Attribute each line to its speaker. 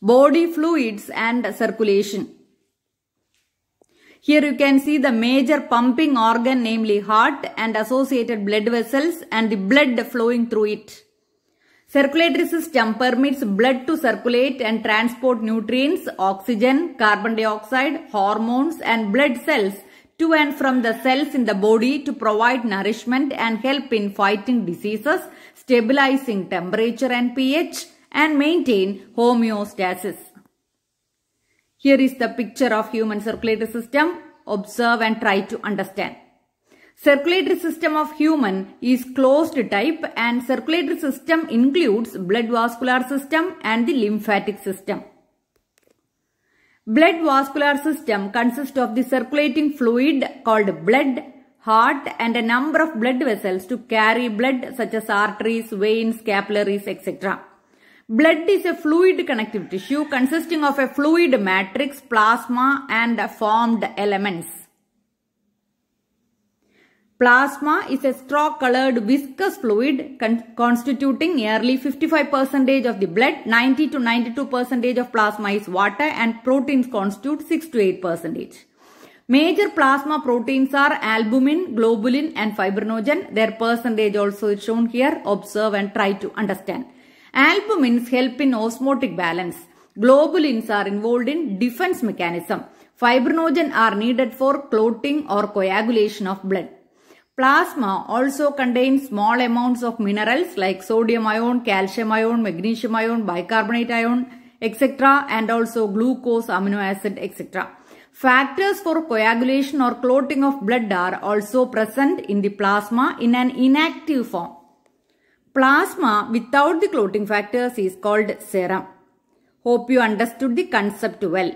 Speaker 1: body fluids and circulation. Here you can see the major pumping organ namely heart and associated blood vessels and the blood flowing through it. Circulatory system permits blood to circulate and transport nutrients, oxygen, carbon dioxide, hormones and blood cells to and from the cells in the body to provide nourishment and help in fighting diseases, stabilizing temperature and pH, and maintain homeostasis. Here is the picture of human circulatory system. Observe and try to understand. Circulatory system of human is closed type and circulatory system includes blood vascular system and the lymphatic system. Blood vascular system consists of the circulating fluid called blood, heart and a number of blood vessels to carry blood such as arteries, veins, capillaries, etc. Blood is a fluid connective tissue consisting of a fluid matrix, plasma and formed elements. Plasma is a straw-colored viscous fluid con constituting nearly 55% of the blood, 90 to 92% of plasma is water and proteins constitute 6 to 8%. Major plasma proteins are albumin, globulin and fibrinogen. Their percentage also is shown here. Observe and try to understand. Albumins help in osmotic balance. Globulins are involved in defense mechanism. Fibrinogen are needed for clotting or coagulation of blood. Plasma also contains small amounts of minerals like sodium ion, calcium ion, magnesium ion, bicarbonate ion, etc. and also glucose, amino acid, etc. Factors for coagulation or clotting of blood are also present in the plasma in an inactive form. Plasma without the clotting factors is called serum. Hope you understood the concept well.